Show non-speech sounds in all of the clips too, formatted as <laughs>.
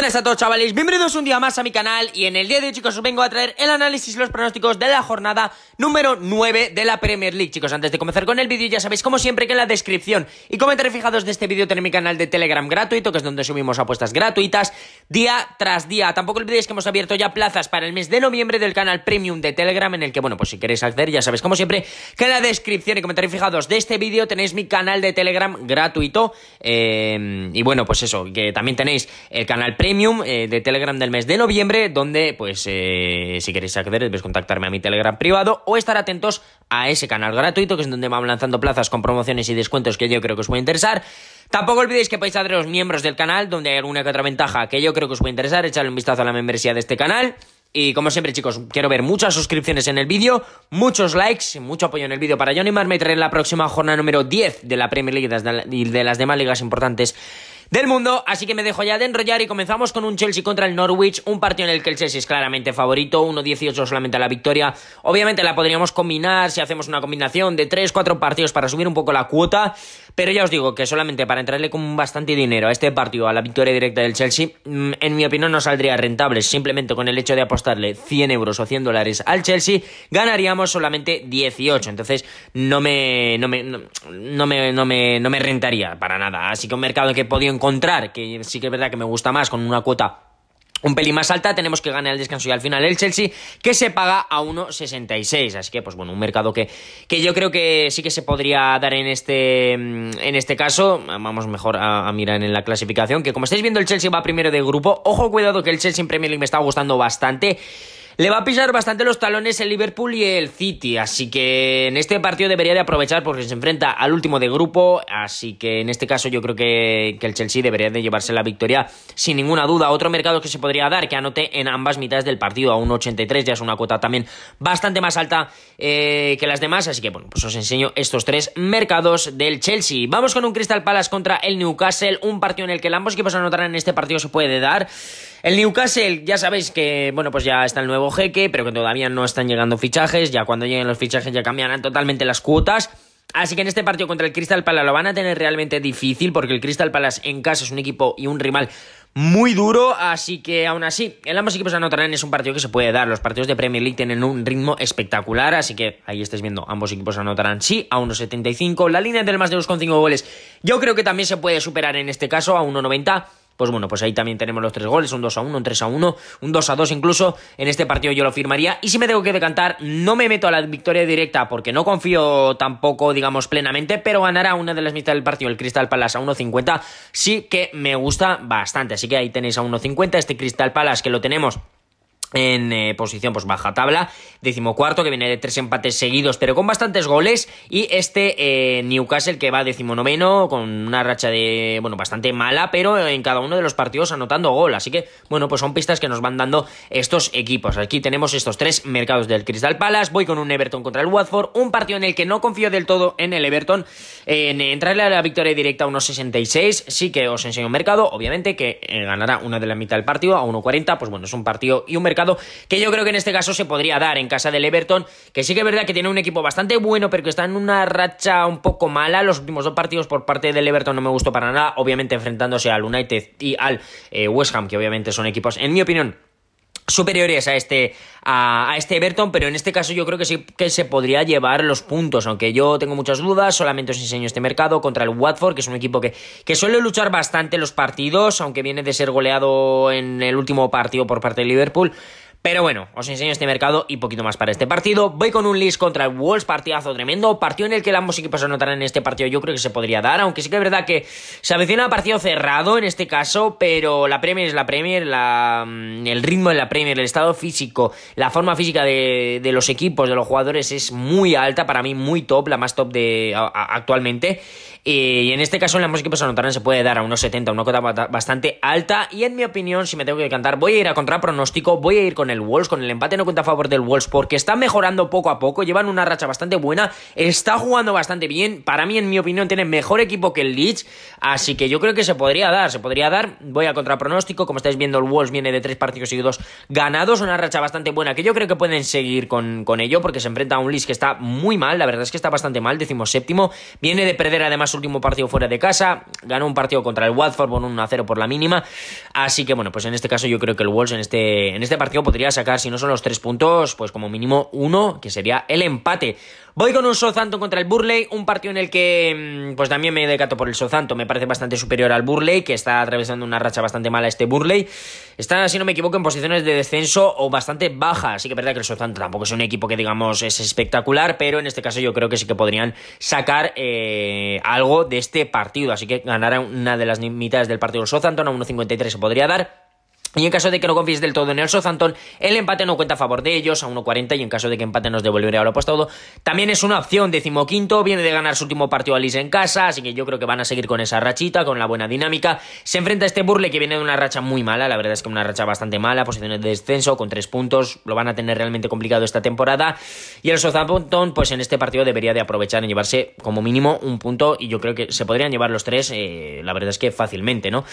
buenas a todos chavales, bienvenidos un día más a mi canal y en el día de hoy chicos os vengo a traer el análisis y los pronósticos de la jornada número 9 de la Premier League Chicos, antes de comenzar con el vídeo ya sabéis como siempre que en la descripción y comentarios fijados de este vídeo tenéis mi canal de Telegram gratuito que es donde subimos apuestas gratuitas día tras día Tampoco olvidéis que hemos abierto ya plazas para el mes de noviembre del canal Premium de Telegram en el que bueno pues si queréis acceder ya sabéis como siempre que en la descripción y comentarios fijados de este vídeo tenéis mi canal de Telegram gratuito eh, y bueno pues eso, que también tenéis el canal Premium eh, de Telegram del mes de noviembre, donde, pues, eh, si queréis acceder, debéis contactarme a mi Telegram privado o estar atentos a ese canal gratuito, que es donde van lanzando plazas con promociones y descuentos que yo creo que os puede interesar. Tampoco olvidéis que podéis los miembros del canal, donde hay alguna que otra ventaja que yo creo que os puede interesar. Echarle un vistazo a la membresía de este canal. Y como siempre, chicos, quiero ver muchas suscripciones en el vídeo, muchos likes, mucho apoyo en el vídeo para Johnny animarme Me traer la próxima jornada número 10 de la Premier League y de las demás ligas importantes del mundo. Así que me dejo ya de enrollar y comenzamos con un Chelsea contra el Norwich, un partido en el que el Chelsea es claramente favorito, 1-18 solamente a la victoria. Obviamente la podríamos combinar si hacemos una combinación de 3-4 partidos para subir un poco la cuota, pero ya os digo que solamente para entrarle con bastante dinero a este partido, a la victoria directa del Chelsea, mm, en mi opinión no saldría rentable, simplemente con el hecho de apostarle 100 euros o 100 dólares al Chelsea, ganaríamos solamente 18, entonces no me, no me, no, me, no me, no me rentaría para nada, así que un mercado que podía encontrar, que sí que es verdad que me gusta más con una cuota un pelín más alta, tenemos que ganar el descanso y al final el Chelsea, que se paga a 1,66. Así que, pues bueno, un mercado que, que yo creo que sí que se podría dar en este, mm, en este caso. Vamos mejor a, a, mirar en la clasificación, que como estáis viendo el Chelsea va primero de grupo. Ojo, cuidado que el Chelsea en Premier League me está gustando bastante. Le va a pisar bastante los talones el Liverpool y el City, así que en este partido debería de aprovechar porque se enfrenta al último de grupo, así que en este caso yo creo que, el Chelsea debería de llevarse la victoria sin ninguna duda. Otro mercado que se podría dar, que anote en ambas mitades del partido a un 83, ya es una cuota también bastante más alta eh, que las demás, así que bueno, pues os enseño estos tres mercados del Chelsea. Vamos con un Crystal Palace contra el Newcastle, un partido en el que ambos equipos anotarán en este partido se puede dar. El Newcastle, ya sabéis que, bueno, pues ya está el nuevo jeque, pero que todavía no están llegando fichajes. Ya cuando lleguen los fichajes ya cambiarán totalmente las cuotas. Así que en este partido contra el Crystal Palace lo van a tener realmente difícil porque el Crystal Palace en casa es un equipo y un rival muy duro, así que aún así, el ambos equipos anotarán, es un partido que se puede dar, los partidos de Premier League tienen un ritmo espectacular, así que ahí estáis viendo, ambos equipos anotarán sí a 1.75, la línea del más de 2,5 goles yo creo que también se puede superar en este caso a 1.90 pues bueno, pues ahí también tenemos los tres goles, un 2 a 1, un 3 a 1, un 2 a 2 incluso, en este partido yo lo firmaría. Y si me tengo que decantar, no me meto a la victoria directa porque no confío tampoco, digamos, plenamente, pero ganará una de las mitades del partido, el Crystal Palace a 1.50, sí que me gusta bastante, así que ahí tenéis a 1.50 este Crystal Palace que lo tenemos en eh, posición pues baja tabla, decimocuarto que viene de tres empates seguidos pero con bastantes goles y este eh, Newcastle que va decimonoveno con una racha de bueno bastante mala pero en cada uno de los partidos anotando gol así que bueno pues son pistas que nos van dando estos equipos aquí tenemos estos tres mercados del Crystal Palace voy con un Everton contra el Watford un partido en el que no confío del todo en el Everton en entrarle a la victoria directa a unos 66 sí que os enseño un mercado obviamente que eh, ganará una de la mitad del partido a 1.40 pues bueno es un partido y un mercado que yo creo que en este caso se podría dar en casa del Everton, que sí que es verdad que tiene un equipo bastante bueno, pero que está en una racha un poco mala. Los últimos dos partidos por parte del Everton no me gustó para nada, obviamente enfrentándose al United y al eh, West Ham, que obviamente son equipos, en mi opinión, superiores a este, a, este Everton, pero en este caso yo creo que sí que se podría llevar los puntos, aunque yo tengo muchas dudas, solamente os enseño este mercado contra el Watford, que es un equipo que, que suele luchar bastante los partidos, aunque viene de ser goleado en el último partido por parte de Liverpool, pero bueno, os enseño este mercado y poquito más para este partido. Voy con un list contra el Wolves, partidazo tremendo, partido en el que ambos equipos anotarán en este partido, yo creo que se podría dar, aunque sí que es verdad que se avecina partido cerrado en este caso, pero la Premier es la Premier, mm, el ritmo de la Premier, el estado físico, la forma física de, los equipos, de los jugadores es muy alta, para mí muy top, la más top de actualmente. Eh, y en este caso, en la música notarán, pues, se puede dar a unos 70, una cota bastante alta. Y en mi opinión, si me tengo que cantar, voy a ir a contra voy a ir con el Wolves, con el empate no cuenta a favor del Wolves, porque está mejorando poco a poco, llevan una racha bastante buena, está jugando bastante bien. Para mí, en mi opinión, tiene mejor equipo que el Leeds, así que yo creo que se podría dar, se podría dar. Voy a contra como estáis viendo, el Wolves viene de tres partidos seguidos ganados, una racha bastante buena que yo creo que pueden seguir con, con ello, porque se enfrenta a un Leeds que está muy mal, la verdad es que está bastante mal, decimos séptimo, viene de perder además último partido fuera de casa, ganó un partido contra el Watford con un 1-0 por la mínima, así que bueno, pues en este caso yo creo que el Wolves en este, en este partido podría sacar, si no son los tres puntos, pues como mínimo uno, que sería el empate. Voy con un sozanto contra el Burley, un partido en el que mm, pues también me decato por el Sozanto. me parece bastante superior al Burley, que está atravesando una racha bastante mala este Burley. Está, si no me equivoco, en posiciones de descenso o bastante baja, así que es verdad que el Southampton tampoco es un equipo que digamos es espectacular, pero en este caso yo creo que sí que podrían sacar eh, algo de este partido, así que ganarán una de las mitades del partido el Southampton a 1.53 se podría dar. Y en caso de que no confíes del todo en el Southampton, el empate no cuenta a favor de ellos, a 1.40, y en caso de que empate nos devolvería lo apostado, también es una opción, decimoquinto, viene de ganar su último partido a Liz en casa, así que yo creo que van a seguir con esa rachita, con la buena dinámica, se enfrenta a este Burle que viene de una racha muy mala, la verdad es que una racha bastante mala, posiciones de descenso, con tres puntos, lo van a tener realmente complicado esta temporada, y el Southampton, pues en este partido debería de aprovechar en llevarse como mínimo un punto, y yo creo que se podrían llevar los tres, eh, la verdad es que fácilmente, ¿no?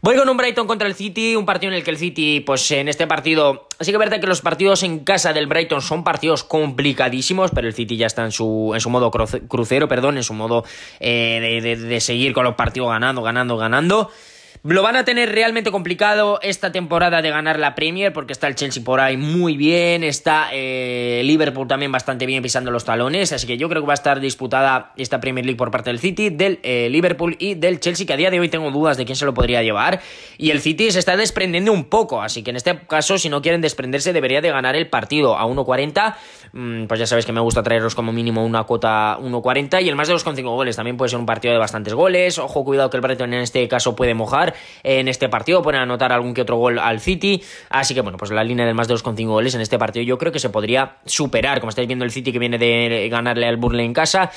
Voy con un Brighton contra el City, un partido en el que el City, pues en este partido, así que es verdad que los partidos en casa del Brighton son partidos complicadísimos, pero el City ya está en su, en su modo crucero, perdón, en su modo eh, de seguir con los partidos ganando, ganando, ganando. Lo van a tener realmente complicado esta temporada de ganar la Premier, porque está el Chelsea por ahí muy bien, está eh, Liverpool también bastante bien pisando los talones, así que yo creo que va a estar disputada esta Premier League por parte del City, del eh, Liverpool y del Chelsea, que a día de hoy tengo dudas de quién se lo podría llevar. Y el City se está desprendiendo un poco, así que en este caso, si no quieren desprenderse, debería de ganar el partido a 1.40. Mm, pues ya sabéis que me gusta traeros como mínimo una cuota 1.40 y el más de 2,5 goles. También puede ser un partido de bastantes goles. Ojo, cuidado que el Breton en este caso puede mojar en este partido, pueden anotar algún que otro gol al City. Así que bueno, pues la línea de más de 2,5 goles en este partido yo creo que se podría superar. Como estáis viendo, el City que viene de ganarle al Burnley en casa.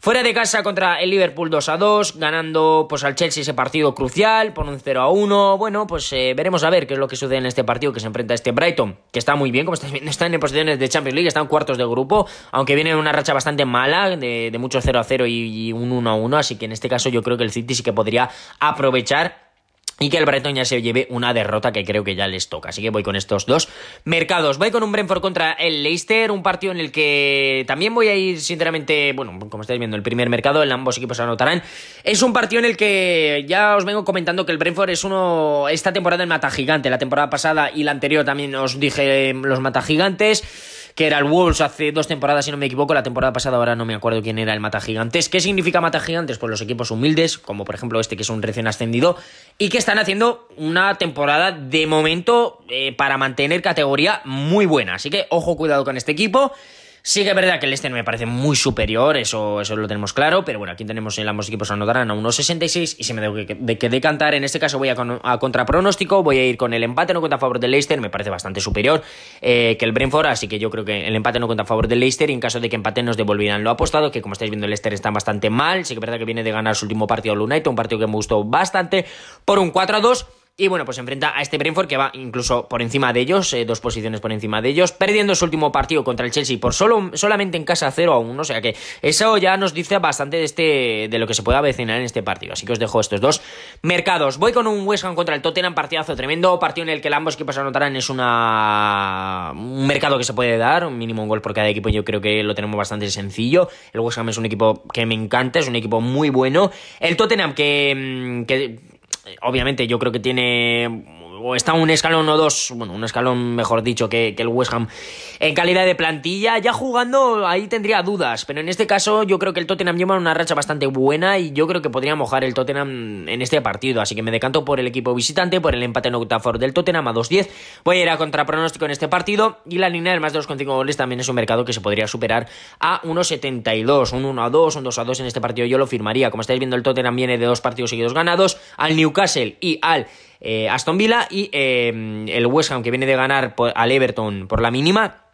Fuera de casa contra el Liverpool 2 a 2, ganando pues al Chelsea ese partido crucial por un 0 a 1. Bueno, pues eh, veremos a ver qué es lo que sucede en este partido que se enfrenta a este Brighton, que está muy bien, como estáis viendo, <laughs> están en posiciones de Champions League, están cuartos de grupo, aunque viene en una racha bastante mala de, mucho 0 a 0 y, un 1 a 1. Así que en este caso yo creo que el City sí que podría aprovechar y que el breton ya se lleve una derrota que creo que ya les toca. Así que voy con estos dos mercados. Voy con un Brentford contra el Leicester, un partido en el que también voy a ir, sinceramente, bueno, como estáis viendo, el primer mercado, en ambos equipos se anotarán. Es un partido en el que ya os vengo comentando que el Brentford es uno, esta temporada el mata gigante, la temporada pasada y la anterior también os dije em, los mata gigantes que era el Wolves hace dos temporadas, si no me equivoco, la temporada pasada ahora no me acuerdo quién era el Mata Gigantes. ¿Qué significa Mata Gigantes? Pues los equipos humildes, como por ejemplo este que es un recién ascendido, y que están haciendo una temporada de momento eh, para mantener categoría muy buena. Así que ojo, cuidado con este equipo. Sí que es verdad que el Leicester me parece muy superior, eso, eso lo tenemos claro, pero bueno, aquí tenemos en ambos equipos anotarán a 1.66 y si me debo que, de, decantar, en este caso voy a, contra pronóstico, contrapronóstico, voy a ir con el empate no cuenta a favor del Leicester, me parece bastante superior eh, que el Brentford, así que yo creo que el empate no cuenta a favor del Leicester y en caso de que empate nos devolverán lo apostado, que como estáis viendo el Leicester está bastante mal, sí que es verdad que viene de ganar su último partido al United, un partido que me gustó bastante, por un 4 a 2 y bueno, pues se enfrenta a este Brentford que va incluso por encima de ellos, eh, dos posiciones por encima de ellos, perdiendo su último partido contra el Chelsea por solo, solamente en casa 0 a 1. O sea que eso ya nos dice bastante de, este, de lo que se puede avecinar en este partido. Así que os dejo estos dos mercados. Voy con un West Ham contra el Tottenham, partidazo tremendo, partido en el que ambos equipos anotarán. Es una... un mercado que se puede dar, un mínimo un gol por cada equipo. Yo creo que lo tenemos bastante sencillo. El West Ham es un equipo que me encanta, es un equipo muy bueno. El Tottenham que, mm, que obviamente yo creo que tiene o está un escalón o dos, bueno, un escalón mejor dicho que, el West Ham en calidad de plantilla, ya jugando ahí tendría dudas, pero en este caso yo creo que el Tottenham lleva una racha bastante buena y yo creo que podría mojar el Tottenham en este partido, así que me decanto por el equipo visitante, por el empate en octavos del Tottenham a 2-10, voy a ir a contrapronóstico en este partido y la línea del más de 2,5 goles también es un mercado que se podría superar a 1,72, un 1 a 2, un 2 a 2 en este partido yo lo firmaría, como estáis viendo el Tottenham viene de dos partidos seguidos ganados, al Newcastle y al eh, Aston Villa y eh, el West Ham que viene de ganar al Everton por la mínima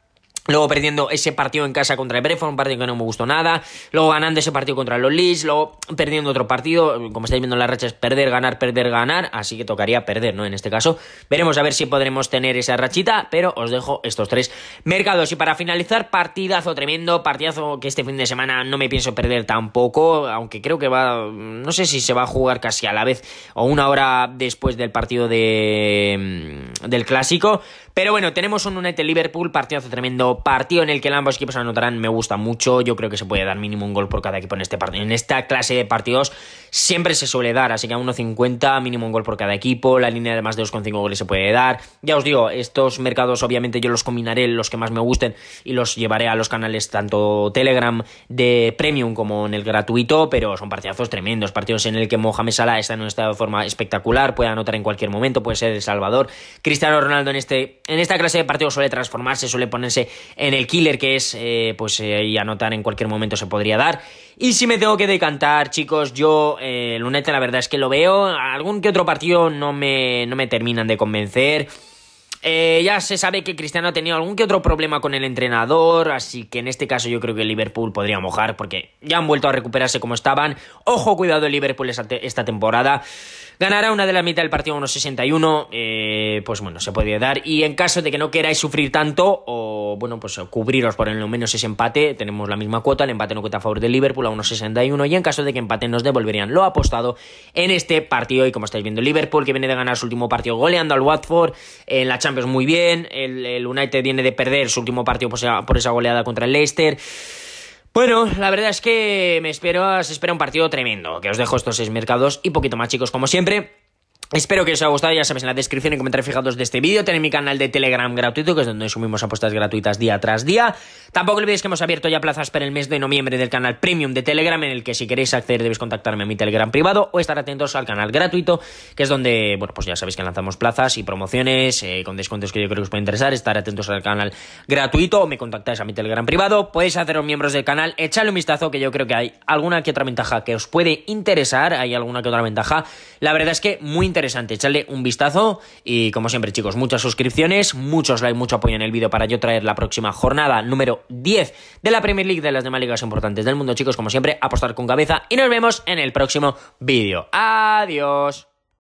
Luego perdiendo ese partido en casa contra el un partido que no me gustó nada. Luego ganando ese partido contra los Leeds. Luego perdiendo otro partido. Como estáis viendo, la racha perder, ganar, perder, ganar. Así que tocaría perder, ¿no? En este caso. Veremos a ver si podremos tener esa rachita. Pero os dejo estos tres mercados. Y para finalizar, partidazo tremendo. Partidazo que este fin de semana no me pienso perder tampoco. Aunque creo que va. No sé si se va a jugar casi a la vez o una hora después del partido de, mm, del clásico. Pero bueno, tenemos un United-Liverpool, partidazo tremendo, partido en el que ambos equipos anotarán, me gusta mucho, yo creo que se puede dar mínimo un gol por cada equipo en este partido. En esta clase de partidos siempre se suele dar, así que a 1.50 mínimo un gol por cada equipo, la línea de más de 2.5 goles se puede dar. Ya os digo, estos mercados obviamente yo los combinaré, los que más me gusten, y los llevaré a los canales tanto Telegram de Premium como en el gratuito, pero son partidazos tremendos, partidos en el que Mohamed Salah está en un estado de forma espectacular, puede anotar en cualquier momento, puede ser El Salvador. Cristiano Ronaldo en este en esta clase de partido suele transformarse, suele ponerse en el killer que es, eh, pues eh, ahí anotar en cualquier momento se podría dar. Y si me tengo que decantar, chicos, yo eh, Luneta, el la verdad es que lo veo, algún que otro partido no me, no me terminan de convencer. ya se sabe que Cristiano ha tenido algún que otro problema con el entrenador, así que en este caso yo creo que Liverpool podría mojar porque ya han vuelto a recuperarse como estaban. Ojo, cuidado, el Liverpool esta temporada. Ganará una de la mitad del partido a 1.61, eh, pues bueno, se puede dar. Y en caso de que no queráis sufrir tanto, o bueno, pues cubriros por lo menos ese empate, tenemos la misma cuota, el empate no cuenta a favor del Liverpool a 1.61, y en caso de que empate nos devolverían lo apostado en este partido. Y como estáis viendo, Liverpool que viene de ganar su último partido goleando al Watford, en la Champions muy bien, el, United viene de perder su último partido por esa, por esa goleada contra el Leicester. Bueno, la verdad es que me espero, se espera un partido tremendo, que os dejo estos seis mercados y poquito más chicos como siempre. Espero que os haya gustado, ya sabéis, en la descripción y comentarios fijados de este vídeo tenéis mi canal de Telegram gratuito, que es donde subimos apuestas gratuitas día tras día. Tampoco olvidéis que hemos abierto ya plazas para el mes de noviembre del canal Premium de Telegram, en el que si queréis acceder debéis contactarme a mi Telegram privado o estar atentos al canal gratuito, que es donde, bueno, pues ya sabéis que lanzamos plazas y promociones eh, con descuentos que yo creo que os puede interesar. Estar atentos al canal gratuito o me contactáis a mi Telegram privado. Podéis haceros miembros del canal, echadle un vistazo, que yo creo que hay alguna que otra ventaja que os puede interesar, hay alguna que otra ventaja. La verdad es que muy interesante. Echarle un vistazo y como siempre chicos, muchas suscripciones, muchos likes, mucho apoyo en el vídeo para yo traer la próxima jornada número 10 de la Premier League de las demás ligas importantes del mundo chicos. Como siempre, apostar con cabeza y nos vemos en el próximo vídeo. Adiós.